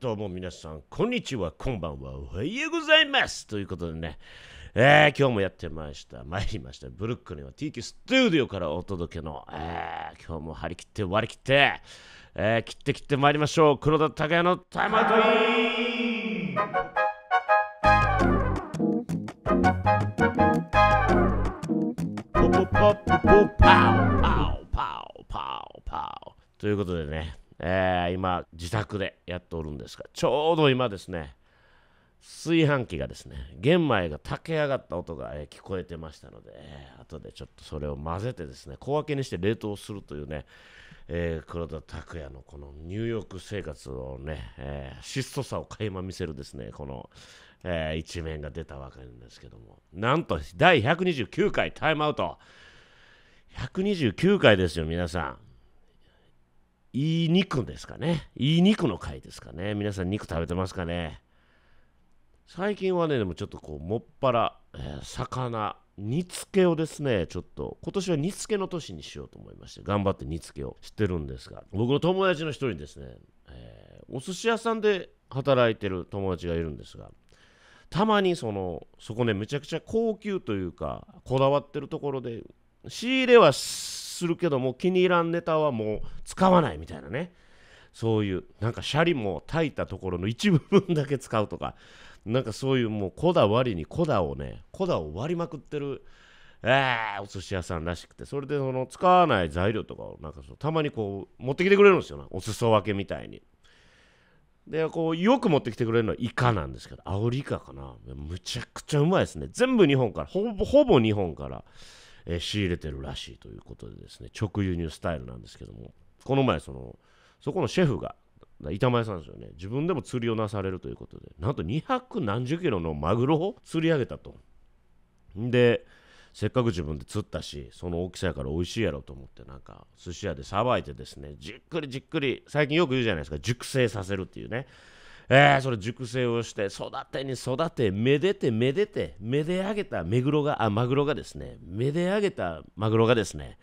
どうも皆さん、こんにちは、こんばんは、おはようございますということでね、えー、今日もやってました、参りました、ブルックにンは TQ スタジオからお届けの、えー、今日も張り切って割り切って、えー、切って切って参りましょう、黒田孝也のタイムアウトインポポポポポパオパオパオパオパオということでねえー、今、自宅でやっておるんですが、ちょうど今ですね、炊飯器がですね、玄米が炊き上がった音が、えー、聞こえてましたので、えー、後でちょっとそれを混ぜてですね、小分けにして冷凍するというね、えー、黒田拓也のこの入浴生活をね、えー、質素さを垣間見せるですね、この、えー、一面が出たわけなんですけども、なんと第129回タイムアウト、129回ですよ、皆さん。いい肉ですかね。いい肉の回ですかね。皆さん肉食べてますかね。最近はね、でもちょっとこう、もっぱら、えー、魚、煮付けをですね、ちょっと、今年は煮付けの年にしようと思いまして、頑張って煮付けをしてるんですが、僕の友達の一人ですね、えー、お寿司屋さんで働いてる友達がいるんですが、たまにその、そこね、めちゃくちゃ高級というか、こだわってるところで、仕入れはするけども気に入らんネタはもう使わないみたいなねそういうなんかシャリも炊いたところの一部分だけ使うとかなんかそういうもうこだわりにこだをねこだを割りまくってるえー、お寿司屋さんらしくてそれでその使わない材料とかをなんかそたまにこう持ってきてくれるんですよなお裾分けみたいにでこうよく持ってきてくれるのはイカなんですけどアオリイカかなむちゃくちゃうまいですね全部日本からほぼほぼ日本からえ仕入れてるらしいということでですね直輸入スタイルなんですけどもこの前そのそこのシェフが板前さんですよね自分でも釣りをなされるということでなんと200何十キロのマグロを釣り上げたとでせっかく自分で釣ったしその大きさやから美味しいやろと思ってなんか寿司屋でさばいてですねじっくりじっくり最近よく言うじゃないですか熟成させるっていうねえー、それ熟成をして育てに育てめでてめでてめで上げたマグロがあマグロがですねめで上げたマグロがですね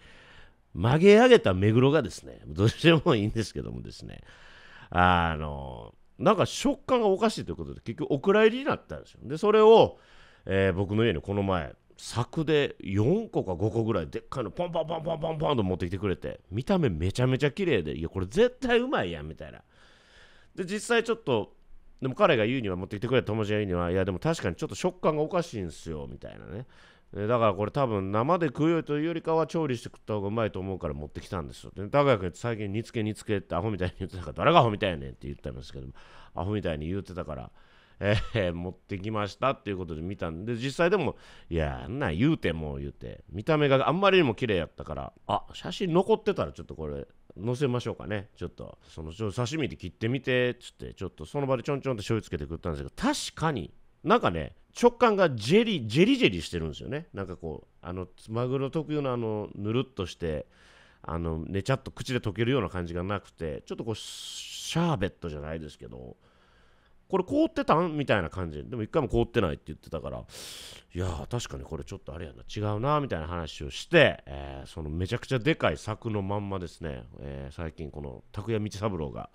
曲げ上げたマグロがですねどうしてもいいんですけどもですねあのなんか食感がおかしいということで結局お蔵入りになったんですよでそれを、えー、僕の家にこの前柵で4個か5個ぐらいでっかいのポンポンポンポンポンポンと持ってきてくれて見た目めちゃめちゃ綺麗でいやこれ絶対うまいやんみたいなで実際ちょっとでも彼が言うには持ってきてくれた友達が言うにはいやでも確かにちょっと食感がおかしいんですよみたいなねだからこれ多分生で食うよというよりかは調理して食った方がうまいと思うから持ってきたんですよ。で、高谷君最近煮つけ煮つけってアホみたいに言ってたから誰がアホみたいやねんって言ったんですけどアホみたいに言ってたから、えー、持ってきましたっていうことで見たんで実際でもいやあんな言うてもう言うて見た目があんまりにも綺麗やったからあ写真残ってたらちょっとこれ乗せましょうかねちょっとそのちょ刺身で切ってみてっつってちょっとその場でちょんちょんって醤油つけて食ったんですけど確かになんかね食感がジェリジェリジェリしてるんですよねなんかこうあのマグロ特有のあのぬるっとしてあのねちゃっと口で溶けるような感じがなくてちょっとこうシャーベットじゃないですけどこれ凍ってたんみたいな感じでも一回も凍ってないって言ってたからいや確かにこれちょっとあれやな違うなみたいな話をして、えー、そのめちゃくちゃでかい柵のまんまですね、えー、最近この拓也道三郎が。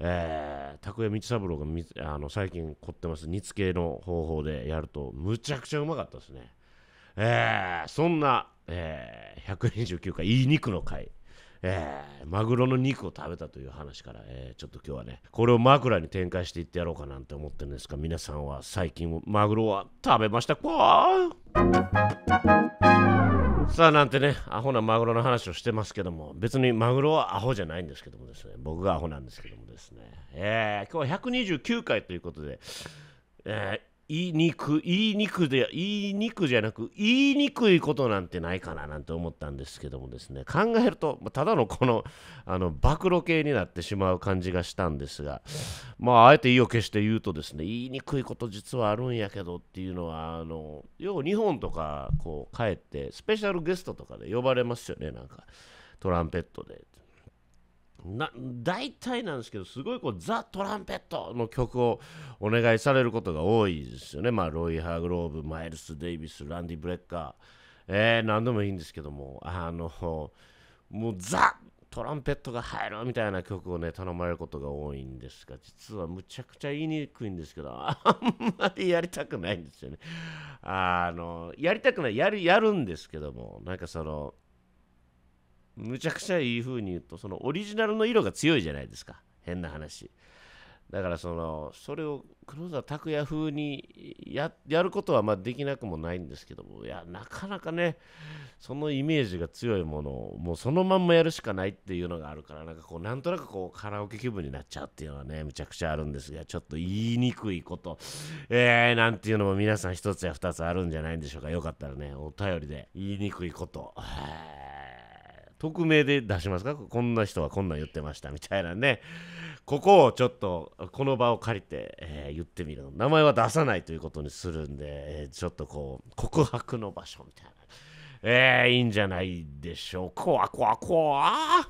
えー、拓哉道三郎があの最近凝ってます煮付けの方法でやるとむちゃくちゃうまかったですね、えー、そんな、えー、129回いい肉の回えー、マグロの肉を食べたという話から、えー、ちょっと今日はねこれを枕に展開していってやろうかなんて思ってるんですが皆さんは最近マグロは食べましたかさあなんてね、アホなマグロの話をしてますけども、別にマグロはアホじゃないんですけどもですね、僕がアホなんですけどもですね、えー、今日は129回ということで、えー言いにく言いにくで言いにくじゃなく言いにくいことなんてないかななんて思ったんですけどもですね考えるとただのこのあの暴露系になってしまう感じがしたんですがまああえて意を決して言うとですね言いにくいこと実はあるんやけどっていうのはあの要は日本とかこう帰ってスペシャルゲストとかで呼ばれますよねなんかトランペットでな大体なんですけどすごいこうザ・トランペットの曲をお願いされることが多いですよね、まあ、ロイ・ハーグローブマイルス・デイビスランディ・ブレッカー、えー、何でもいいんですけどもあのもうザ・トランペットが入るみたいな曲をね頼まれることが多いんですが実はむちゃくちゃ言いにくいんですけどあんまりやりたくないんですよねあのやりたくないやるやるんですけどもなんかそのむちゃくちゃいい風に言うとそのオリジナルの色が強いじゃないですか変な話だからそのそれを黒澤拓也風にやることはまできなくもないんですけどもいやなかなかねそのイメージが強いものをもうそのまんまやるしかないっていうのがあるからなんかこうなんとなくこうカラオケ気分になっちゃうっていうのはねむちゃくちゃあるんですがちょっと言いにくいことえー、なんていうのも皆さん1つや2つあるんじゃないんでしょうかよかったらねお便りで言いにくいことはい。匿名で出しますかこんな人はこんなん言ってましたみたいなねここをちょっとこの場を借りて、えー、言ってみる名前は出さないということにするんで、えー、ちょっとこう告白の場所みたいなえー、いいんじゃないでしょうこわこわこわ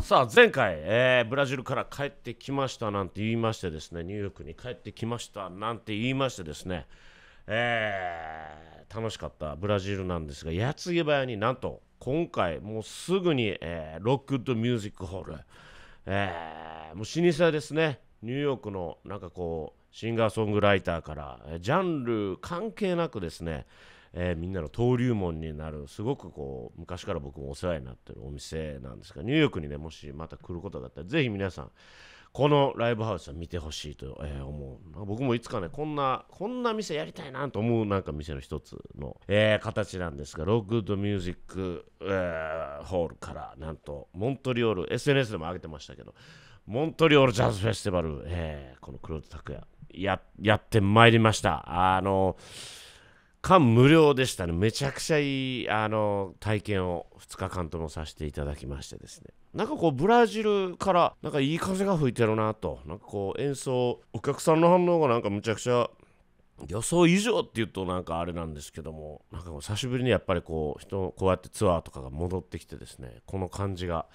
さあ前回、えー、ブラジルから帰ってきましたなんて言いましてですねニューヨークに帰ってきましたなんて言いましてですねえー、楽しかったブラジルなんですが矢継ぎ早になんと今回もうすぐに、えー、ロックとドミュージックホール、えー、もう老舗ですねニューヨークのなんかこうシンガーソングライターからジャンル関係なくですね、えー、みんなの登竜門になるすごくこう昔から僕もお世話になってるお店なんですがニューヨークにねもしまた来ることがあったらぜひ皆さんこのライブハウスは見てほしいと、思う僕もいつかねこんなこんな店やりたいなと思うなんか店の一つの、えー、形なんですがロックドミュージック、えー、ホールからなんとモントリオール SNS でも上げてましたけどモントリオールジャズフェスティバル、えー、この黒田拓也ややってまいりましたあの感無量でしたねめちゃくちゃいいあの体験を2日間ともさせていただきましてですねなんかこうブラジルからなんかいい風が吹いてるなとなんかこう演奏お客さんの反応がなんかむちゃくちゃ予想以上っていうとなんかあれなんですけどもなんかもう久しぶりにやっぱりこう人こうやってツアーとかが戻ってきてですねこの感じが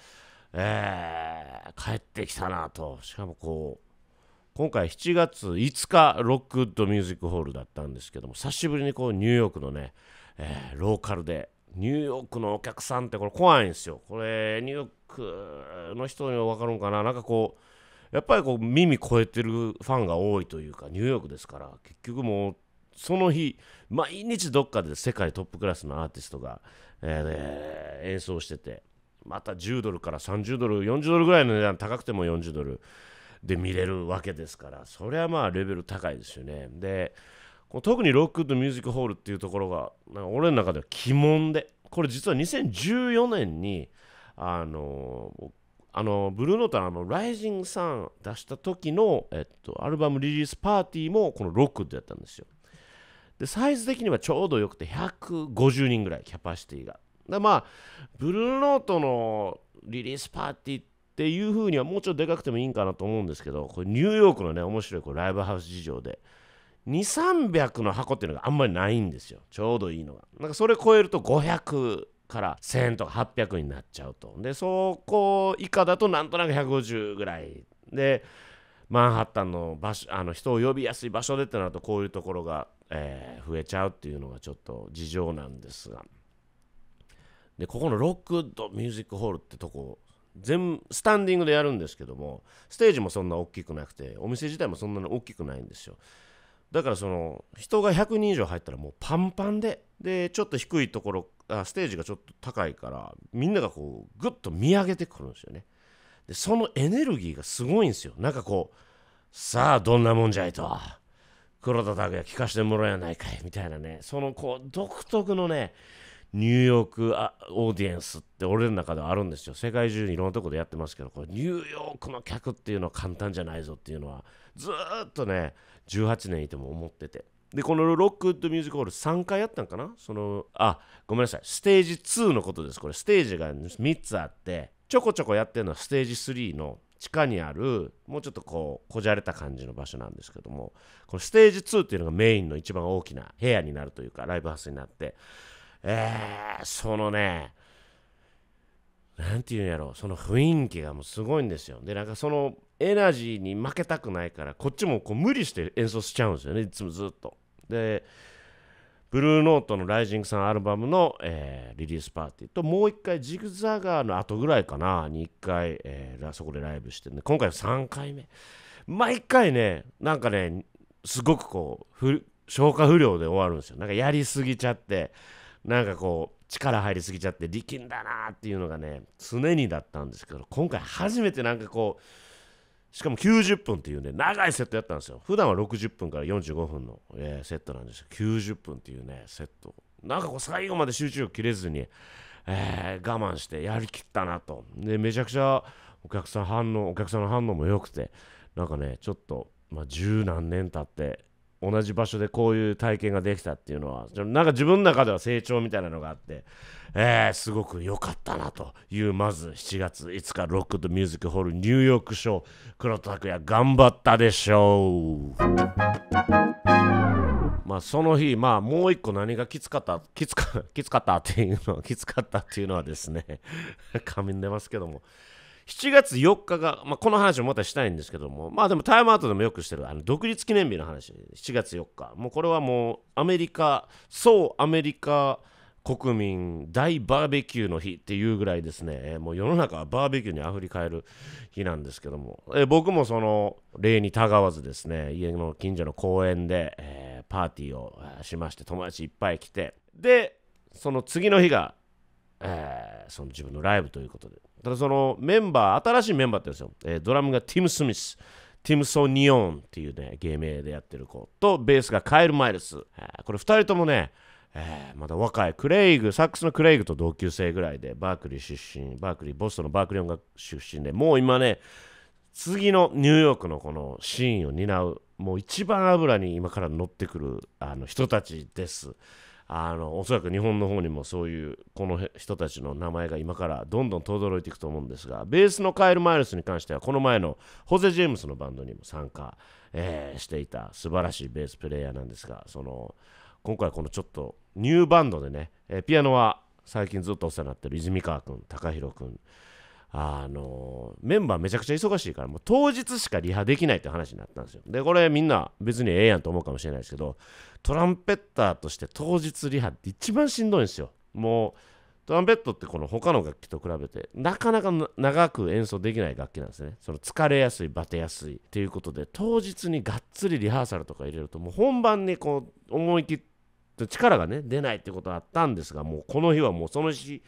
えー、帰ってきたなとしかもこう今回7月5日ロックウッドミュージックホールだったんですけども久しぶりにこうニューヨークのね、えー、ローカルでニューヨークのお客さんってこれ怖いんですよこれニューヨーククの人には分かるんかななんかこうやっぱりこう耳超えてるファンが多いというかニューヨークですから結局もうその日毎日どっかで世界トップクラスのアーティストが、えー、演奏しててまた10ドルから30ドル40ドルぐらいの値段高くても40ドルで見れるわけですからそれはまあレベル高いですよねで特にロックとミュージックホールっていうところが俺の中では鬼門でこれ実は2014年にあのあのブルーノートのあの Rising 出した時の、えっと、アルバムリリースパーティーもこの6でやったんですよでサイズ的にはちょうどよくて150人ぐらいキャパシティがでまあブルーノートのリリースパーティーっていう風にはもうちょっとでかくてもいいんかなと思うんですけどこれニューヨークのね面白いこライブハウス事情で2300の箱っていうのがあんまりないんですよちょうどいいのがなんかそれ超えると500から1000とか800になっちゃうとでそこ以下だとなんとなく150ぐらいでマンハッタンの場所あの人を呼びやすい場所でってなるとこういうところが、えー、増えちゃうっていうのがちょっと事情なんですがでここのロックドミュージックホールってとこ全スタンディングでやるんですけどもステージもそんな大きくなくてお店自体もそんなに大きくないんですよだからその人が100人以上入ったらもうパンパンででちょっと低いところあステージがちょっと高いからみんながこうグッと見上げてくるんですよねでそのエネルギーがすごいんですよなんかこうさあどんなもんじゃいと黒田拓也聞かせてもらえないかいみたいなねそのこう独特のねニューヨークオーディエンスって俺の中ではあるんですよ世界中にいろんなとこでやってますけどこれニューヨークの客っていうのは簡単じゃないぞっていうのはずっとね18年いても思っててでこのロックウッドミュージックホール3回やったんかなそのあごめんなさいステージ2のことですこれステージが3つあってちょこちょこやってるのはステージ3の地下にあるもうちょっとこうこじゃれた感じの場所なんですけどもこのステージ2っていうのがメインの一番大きな部屋になるというかライブハウスになってえー、そのねなんていうんやろその雰囲気がもうすごいんですよでなんかそのエナジーに負けたくないからこっちもこう無理して演奏しちゃうんですよねいつもずっとでブルーノートの「ライジングさんアルバムの、えー、リリースパーティーともう一回ジグザガーの後ぐらいかなに一回、えー、そこでライブして、で今回は3回目毎回ねなんかねすごくこう消化不良で終わるんですよなんかやりすぎちゃってなんかこう力入りすぎちゃって力んだなっていうのがね常にだったんですけど今回初めてなんかこうしかも90分っていうね、長いセットやったんですよ。普段は60分から45分の、えー、セットなんですけど、90分っていうね、セット。なんかこう、最後まで集中力切れずに、えー、我慢してやりきったなと。で、めちゃくちゃお客さん反応、お客さんの反応も良くて、なんかね、ちょっと、まあ、十何年経って、同じ場所でこういう体験ができたっていうのはなんか自分の中では成長みたいなのがあって、えー、すごく良かったなというまず7月5日ロックとミュージックホールニューヨークショー黒田拓也頑張ったでしょうまあその日まあもう一個何がきつかったきつか きつかったっていうの きつかったっていうのはですね仮眠出ますけども7月4日が、まあ、この話をまたしたいんですけども、まあでもタイムアウトでもよくしてる、あの独立記念日の話、7月4日。もうこれはもうアメリカ、総アメリカ国民大バーベキューの日っていうぐらいですね、もう世の中はバーベキューにあふり返る日なんですけども、え僕もその例にたがわずですね、家の近所の公園で、えー、パーティーをしまして、友達いっぱい来て、で、その次の日が、えー、その自分のライブということで、ただそのメンバー、新しいメンバーって言うんですよ。えー、ドラムがティム・スミス、ティム・ソニオンっていうね、芸名でやってる子と、ベースがカエル・マイルス。えー、これ2人ともね、えー、まだ若いクレイグ、サックスのクレイグと同級生ぐらいで、バークリー出身、バークリー、ボストンのバークリー音楽出身で、もう今ね、次のニューヨークのこのシーンを担う、もう一番油に今から乗ってくるあの人たちです。あのおそらく日本の方にもそういうこの人たちの名前が今からどんどん轟いていくと思うんですがベースのカエル・マイルスに関してはこの前のホゼ・ジェームスのバンドにも参加、えー、していた素晴らしいベースプレーヤーなんですがその今回このちょっとニューバンドでね、えー、ピアノは最近ずっとお世話になってる泉川君高弘君あのメンバーめちゃくちゃ忙しいからもう当日しかリハできないって話になったんですよでこれみんな別にええやんと思うかもしれないですけどトランペッターとして当日リハって一番しんどいんですよもうトランペットってこの他の楽器と比べてなかなか長く演奏できない楽器なんですねその疲れやすいバテやすいっていうことで当日にがっつりリハーサルとか入れるともう本番にこう思い切って力がね出ないってことはあったんですがもうこの日はもうその日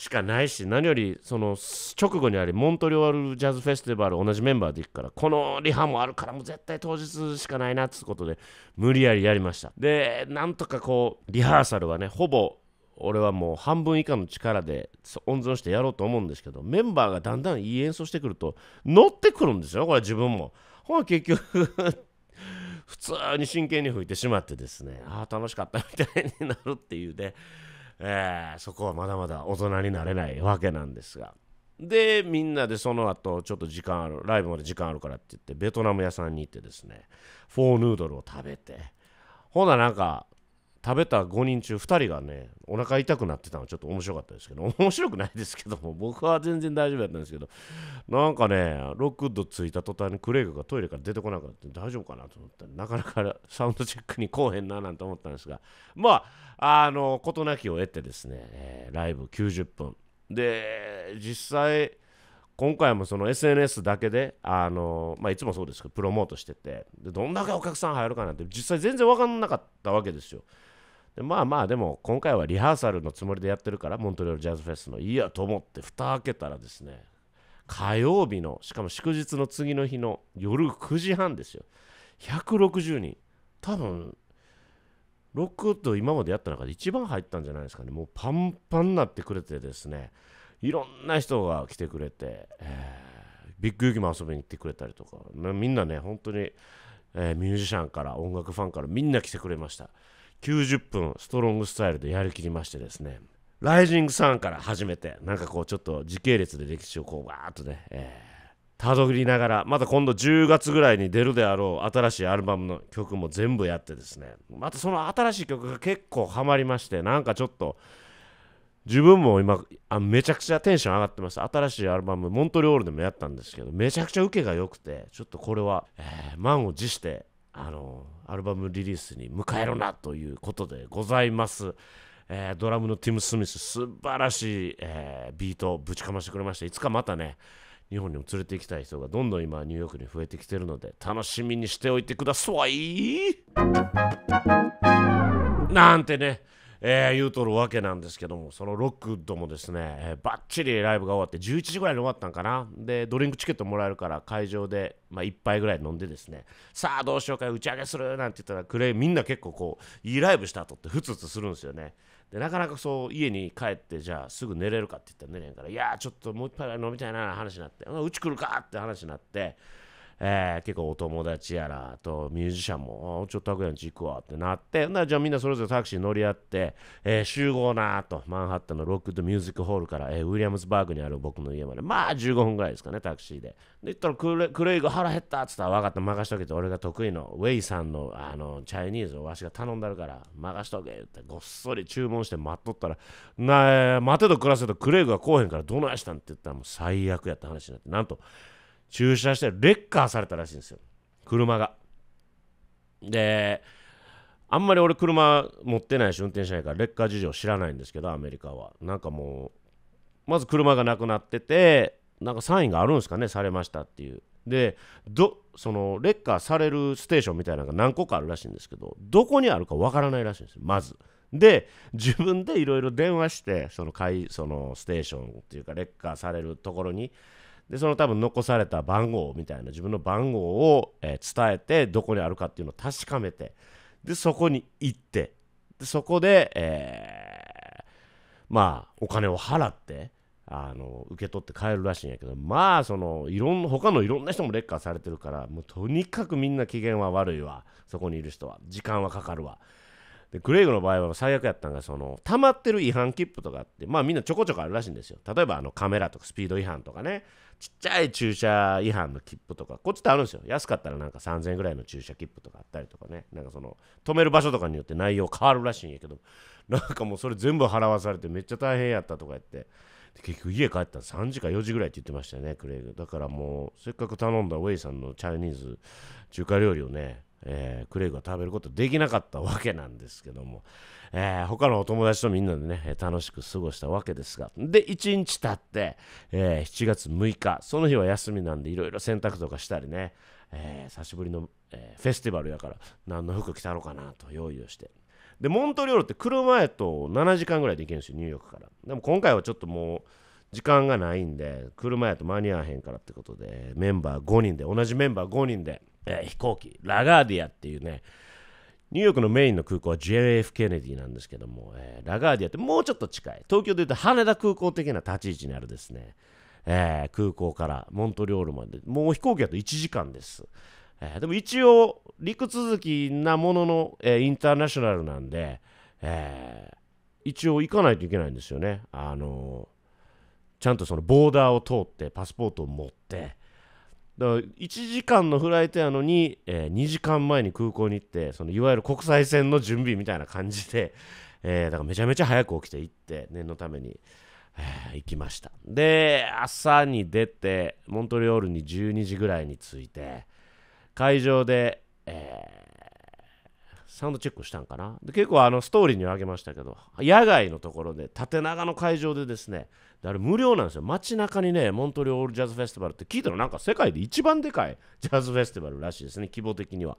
しかないし何よりその直後にありモントリオールジャズフェスティバル同じメンバーで行くからこのリハもあるからもう絶対当日しかないなっつうことで無理やりやりましたでなんとかこうリハーサルはねほぼ俺はもう半分以下の力で温存してやろうと思うんですけどメンバーがだんだんいい演奏してくると乗ってくるんですよこれ自分もほら結局 普通に真剣に吹いてしまってですねああ楽しかったみたいになるっていうねえー、そこはまだまだ大人になれないわけなんですが。で、みんなでその後、ちょっと時間ある、ライブまで時間あるからって言って、ベトナム屋さんに行ってですね、フォーヌードルを食べて、ほななんか、食べた5人中2人がねお腹痛くなってたのはちょっと面白かったですけど 面白くないですけども僕は全然大丈夫だったんですけどなんかねロックドついた途端にクレイグがトイレから出てこなくなって大丈夫かなと思ったらなかなかサウンドチェックに来へんななんて思ったんですがまああの事なきを得てですね、えー、ライブ90分で実際今回もその SNS だけであの、まあ、いつもそうですけどプロモートしててでどんだけお客さん入るかなんて実際全然分かんなかったわけですよ。でまあまあでも今回はリハーサルのつもりでやってるからモントリオールジャズフェスのいいやと思って蓋開けたらですね火曜日のしかも祝日の次の日の夜9時半ですよ160人多分ロックウッド今までやった中で一番入ったんじゃないですかねもうパンパンになってくれてですねいろんな人が来てくれて、えー、ビッグユキも遊びに来てくれたりとかみんなね本当に、えー、ミュージシャンから音楽ファンからみんな来てくれました90分ストロングスタイルでやりきりましてですねライジングサンから始めてなんかこうちょっと時系列で歴史をこうわーっとね、えー、たどりながらまた今度10月ぐらいに出るであろう新しいアルバムの曲も全部やってですねまたその新しい曲が結構ハマりましてなんかちょっと自分も今あめちゃくちゃテンション上がってます新しいアルバムモントリオールでもやったんですけどめちゃくちゃ受けが良くてちょっとこれは、えー、満を持してあのーアルバムリリースに迎えろなということでございます。えー、ドラムのティム・スミス、素晴らしい、えー、ビートをぶちかましてくれました。いつかまたね、日本にも連れて行きたい人がどんどん今ニューヨークに増えてきてるので楽しみにしておいてくださいなんてねえー、言うとるわけなんですけどもそのロックウッドもですね、えー、ばっちりライブが終わって11時ぐらいに終わったんかなでドリンクチケットもらえるから会場で、まあ、1杯ぐらい飲んでですねさあどうしようか打ち上げするなんて言ったらクレイみんな結構こういいライブした後ってふつふつするんですよねでなかなかそう家に帰ってじゃあすぐ寝れるかって言ったら寝れんからいやちょっともう一杯飲みたいな話になってうち来るかって話になってえー、結構お友達やらとミュージシャンもちょっと拓哉の地行くわってなってなじゃあみんなそれぞれタクシー乗り合って、えー、集合なとマンハッタンのロックドミュージックホールから、えー、ウィリアムズバーグにある僕の家までまあ15分ぐらいですかねタクシーでで言ったらクレクレイグ腹減ったっつったら分かった任しとけって俺が得意のウェイさんのあのチャイニーズをわしが頼んだるから任しとけってごっそり注文して待っとったらな、え待てと暮らせとクレイグが来おへんからどないしたんって言ったらもう最悪やった話になってなんと駐車してレッカーされたらしいんですよ車がであんまり俺車持ってないし運転しないからレッカー事情知らないんですけどアメリカはなんかもうまず車がなくなっててなんかサインがあるんですかねされましたっていうでどそのレッカーされるステーションみたいなのが何個かあるらしいんですけどどこにあるかわからないらしいんですよまずで自分でいろいろ電話してそのそのステーションっていうかレッカーされるところにでその多分残された番号みたいな自分の番号を、えー、伝えてどこにあるかっていうのを確かめてでそこに行ってでそこで、えー、まあお金を払ってあの受け取って帰るらしいんやけどまあそのいろん他のいろんな人も劣化されてるからもうとにかくみんな機嫌は悪いわそこにいる人は時間はかかるわでクレイグの場合は最悪やったんがその溜まってる違反切符とかってまあみんなちょこちょこあるらしいんですよ例えばあのカメラとかスピード違反とかねちっちゃい駐車違反の切符とか、こっちってあるんですよ。安かったらなんか3000円ぐらいの駐車切符とかあったりとかね、なんかその、止める場所とかによって内容変わるらしいんやけど、なんかもうそれ全部払わされてめっちゃ大変やったとか言って、結局家帰ったら3時か4時ぐらいって言ってましたよね、クレイグ。だからもう、せっかく頼んだウェイさんのチャイニーズ中華料理をね、えー、クレイグは食べることできなかったわけなんですけども、えー、他のお友達とみんなでね、楽しく過ごしたわけですが、で、1日経って、えー、7月6日、その日は休みなんで、いろいろ洗濯とかしたりね、えー、久しぶりの、えフェスティバルやから、何の服着たのかなと用意をして。で、モントリオールって車やと7時間ぐらいで行けるんですよ、ニューヨークから。でも今回はちょっともう、時間がないんで、車やと間に合わへんからってことで、メンバー5人で、同じメンバー5人で、えー、飛行機、ラガーディアっていうね、ニューヨークのメインの空港は JF ケネディなんですけども、えー、ラガーディアってもうちょっと近い、東京でいうと羽田空港的な立ち位置にあるですね、えー、空港からモントリオールまで、もう飛行機だと1時間です。えー、でも一応、陸続きなものの、えー、インターナショナルなんで、えー、一応行かないといけないんですよね。あのー、ちゃんとそのボーダーを通って、パスポートを持って、だから1時間のフライトやのに、えー、2時間前に空港に行ってそのいわゆる国際線の準備みたいな感じで、えー、だからめちゃめちゃ早く起きて行って念のために、えー、行きましたで朝に出てモントリオールに12時ぐらいに着いて会場で、えサウンドチェックしたんかなで結構あのストーリーにはあげましたけど野外のところで縦長の会場でですねであれ無料なんですよ街中にねモントリオールジャズフェスティバルって聞いたらなんか世界で一番でかい ジャズフェスティバルらしいですね規模的には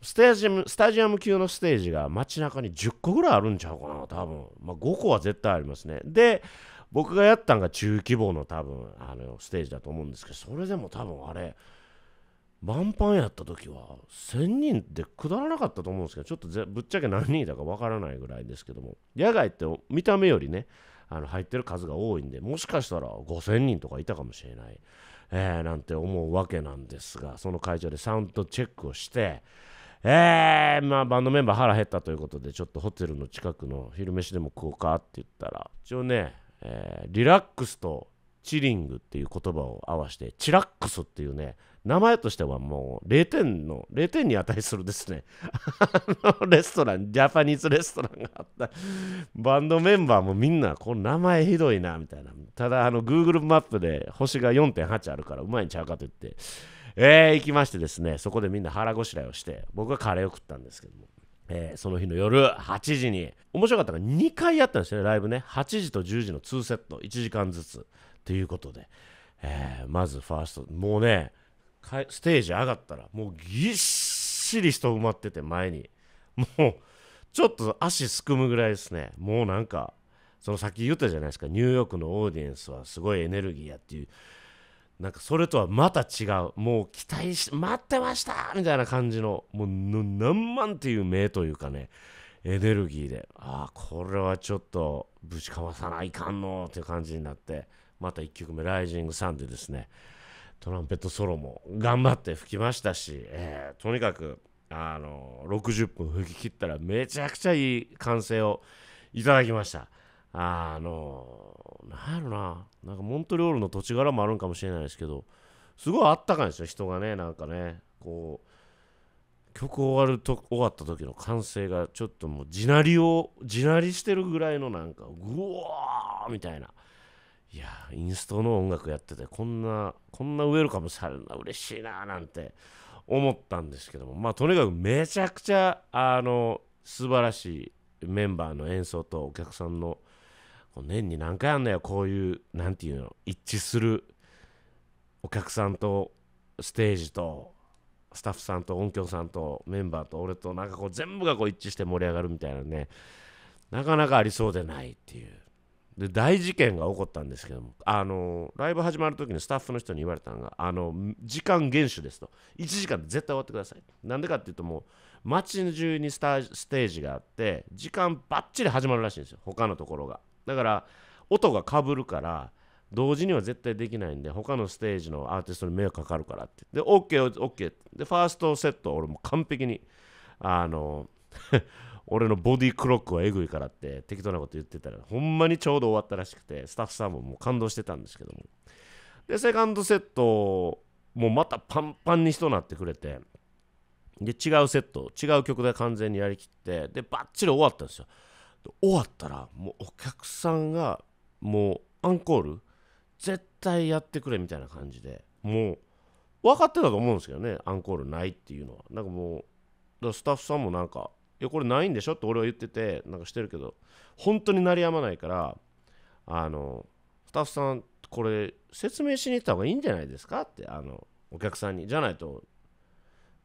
スタジアムスタジアム級のステージが街中に10個ぐらいあるんちゃうかな多分、まあ、5個は絶対ありますねで僕がやったんが中規模の多分あのステージだと思うんですけどそれでも多分あれ満帆やった時は1000人ってくだらなかったと思うんですけどちょっとぶっちゃけ何人だかわからないぐらいですけども野外って見た目よりねあの入ってる数が多いんでもしかしたら5000人とかいたかもしれない、えー、なんて思うわけなんですがその会場でサウンドチェックをしてえー、まあバンドメンバー腹減ったということでちょっとホテルの近くの昼飯でも食おうかって言ったら一応ね、えー、リラックスとチリングっていう言葉を合わせてチラックスっていうね名前としてはもう0点の、0点に値するですね。あのレストラン、ジャパニーズレストランがあった。バンドメンバーもみんな、この名前ひどいな、みたいな。ただ、あの、Google マップで星が4.8あるから、うまいんちゃうかと言って、えー、行きましてですね、そこでみんな腹ごしらえをして、僕はカレーを食ったんですけども。えー、その日の夜8時に面白かったのが2回やったんですねライブね8時と10時の2セット1時間ずつということで、えー、まずファーストもうねステージ上がったらもうぎっしり人埋まってて前にもうちょっと足すくむぐらいですねもうなんかそのさっき言ったじゃないですかニューヨークのオーディエンスはすごいエネルギーやっていうなんかそれとはまた違うもう期待し待ってましたみたいな感じのもう何万っていう目というかねエネルギーでああこれはちょっとぶちかまさないかんのっていう感じになってまた1曲目「ライジングサンデー」ですねトランペットソロも頑張って吹きましたし、えー、とにかくあの60分吹き切ったらめちゃくちゃいい歓声をいただきましたあのなんやろななんかモントリオールの土地柄もあるんかもしれないですけどすごいあったかいんですよ人がねなんかねこう曲終わると終わった時の歓声がちょっともう地鳴りを地鳴りしてるぐらいのなんかうわーみたいないやインストの音楽やっててこんなこんなウェルカムされるの嬉しいななんて思ったんですけどもまあとにかくめちゃくちゃあの素晴らしいメンバーの演奏とお客さんの年に何回あんのよこういう何て言うの一致するお客さんとステージとスタッフさんと音響さんとメンバーと俺となんかこう全部がこう一致して盛り上がるみたいなねなかなかありそうでないっていうで大事件が起こったんですけどもあのライブ始まる時にスタッフの人に言われたのがあの時間厳守ですと1時間で絶対終わってくださいなんでかっていうともう街中にスタステージがあって時間ばっちり始まるらしいんですよ他のところがだから音がかぶるから同時には絶対できないんで他のステージのアーティストに迷惑かかるからってで OKOK、OK OK、でファーストセット俺も完璧にあの俺のボディクロックはえぐいからって適当なこと言ってたらほんまにちょうど終わったらしくてスタッフさんももう感動してたんですけどもでセカンドセットもうまたパンパンに人なってくれてで違うセット違う曲で完全にやりきってでバッチリ終わったんですよ終わったらもうお客さんがもうアンコール絶対やってくれみたいな感じでもう分かってたと思うんですけどねアンコールないっていうのはなんかもうスタッフさんもなんかやこれないんでしょって俺は言っててなんかしてるけど本当に鳴りやまないからあのスタッフさんこれ説明しに行った方がいいんじゃないですかってあのお客さんにじゃないと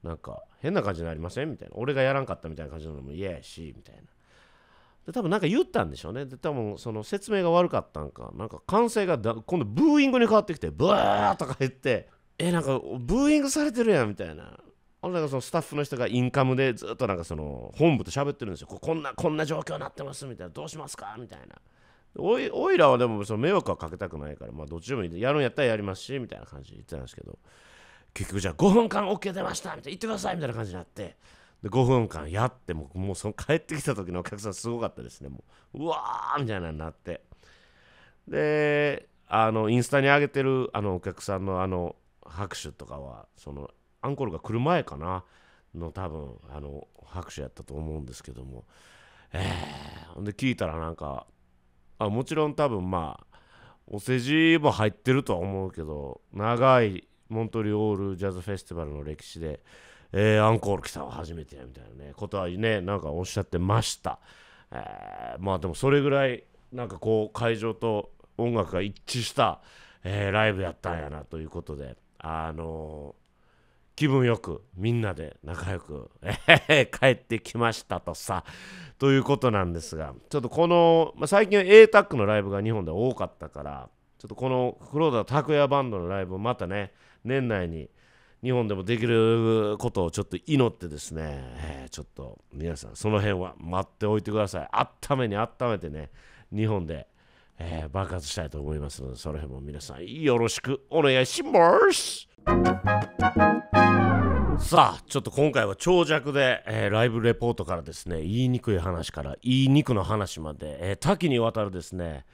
なんか変な感じになりませんみたいな俺がやらんかったみたいな感じなのも嫌やしみたいなで多分なんか言ったんでしょうねで多分その説明が悪かったんかなんか歓声が今度ブーイングに変わってきてブワーとか言ってえなんかブーイングされてるやんみたいなほんでかそのスタッフの人がインカムでずっとなんかその本部と喋ってるんですよこんなこんな状況になってますみたいなどうしますかみたいなおいおいらはでもその迷惑はかけたくないからまあどっちでもいいやるんやったらやりますしみたいな感じで言ってたんですけど結局じゃあ5分間 OK 出ましたみたいな言ってくださいみたいな感じになってで5分間やってもうもうその帰ってきた時のお客さんすごかったですねもううわーみたいなになってであのインスタに上げてるあのお客さんのあの拍手とかはそのアンコールが来る前かなの多分あの拍手やったと思うんですけどもえー、で聞いたらなんかあもちろん多分まあお世辞も入ってるとは思うけど長いモントリオールジャズフェスティバルの歴史で、えー、アンコール来たの初めてやみたいなねことはねなんかおっしゃってました、えー、まあでもそれぐらいなんかこう会場と音楽が一致した、えー、ライブやったんやなということであのー気分よくみんなで仲良く、え帰ってきましたとさということなんですがちょっとこの、まあ、最近 A タックのライブが日本で多かったからちょっとこの黒田拓也バンドのライブをまたね年内に日本でもできることをちょっと祈ってですね、えー、ちょっと皆さんその辺は待っておいてくださいあっためにあっためてね日本でえー、爆発したいと思いますので、その辺も皆さんよろしくお願いしますさあちょっと今回は長尺で、えー、ライブレポートからですね言いにくい話から言いにくの話まで、えー、多岐にわたるですね、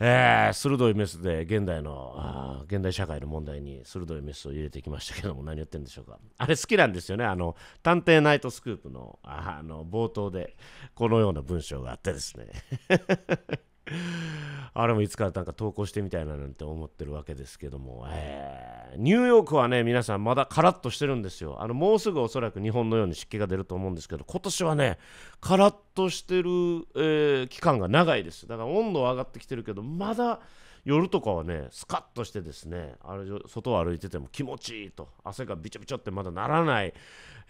えー、鋭いメスで現代のあ現代社会の問題に鋭いメスを入れてきましたけども何言ってんでしょうかあれ好きなんですよねあの「探偵ナイトスクープの」あの冒頭でこのような文章があってですね あれもいつかなんか投稿してみたいななんて思ってるわけですけども、えー、ニューヨークはね皆さんまだカラッとしてるんですよあのもうすぐおそらく日本のように湿気が出ると思うんですけど今年はねカラッとしてる、えー、期間が長いですだから温度は上がってきてるけどまだ夜とかはねスカッとしてですねあれ外を歩いてても気持ちいいと汗がびちょびちょってまだならない、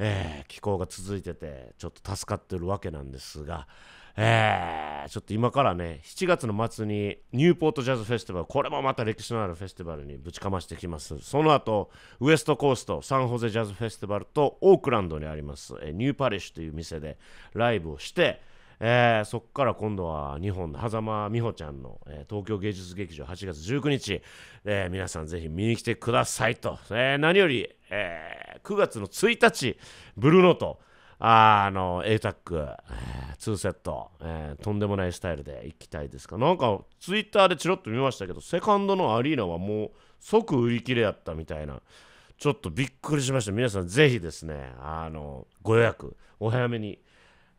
えー、気候が続いててちょっと助かってるわけなんですが。えー、ちょっと今からね、7月の末にニューポートジャズフェスティバル、これもまた歴史のあるフェスティバルにぶちかましてきます。その後、ウエストコースト、サンホゼジャズフェスティバルとオークランドにあります、えニューパリッシュという店でライブをして、えー、そこから今度は日本の狭間美穂ちゃんの、えー、東京芸術劇場8月19日、えー、皆さんぜひ見に来てくださいと、え何より、え9月の1日ブルーノートああの、A タック、え2セット、えー、とんでもないスタイルでいきたいですか。なんか、ツイッターでチロッと見ましたけど、セカンドのアリーナはもう即売り切れやったみたいな、ちょっとびっくりしました。皆さん、ぜひですね、あの、ご予約、お早めに、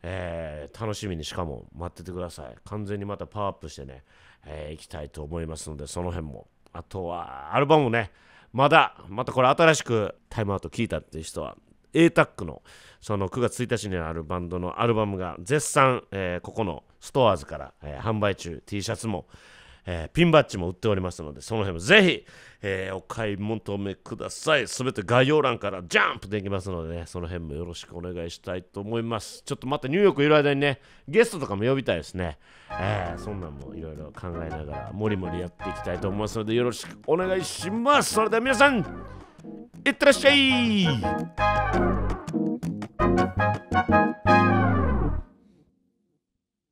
えー、楽しみにしかも待っててください。完全にまたパワーアップしてね、えー、いきたいと思いますので、その辺も。あとは、アルバムね、まだ、またこれ新しくタイムアウト聞いたっていう人は、ATAC のその9月1日にあるバンドのアルバムが絶賛、えー、ここのストアーズから、えー、販売中 T シャツも、えー、ピンバッジも売っておりますのでその辺もぜひ、えお買い求めくださいすべて概要欄からジャンプできますのでねその辺もよろしくお願いしたいと思いますちょっとまたニューヨークいる間にねゲストとかも呼びたいですね、えそんなんもいろいろ考えながらもりもりやっていきたいと思いますのでよろしくお願いしますそれでは皆さんいってらっしゃい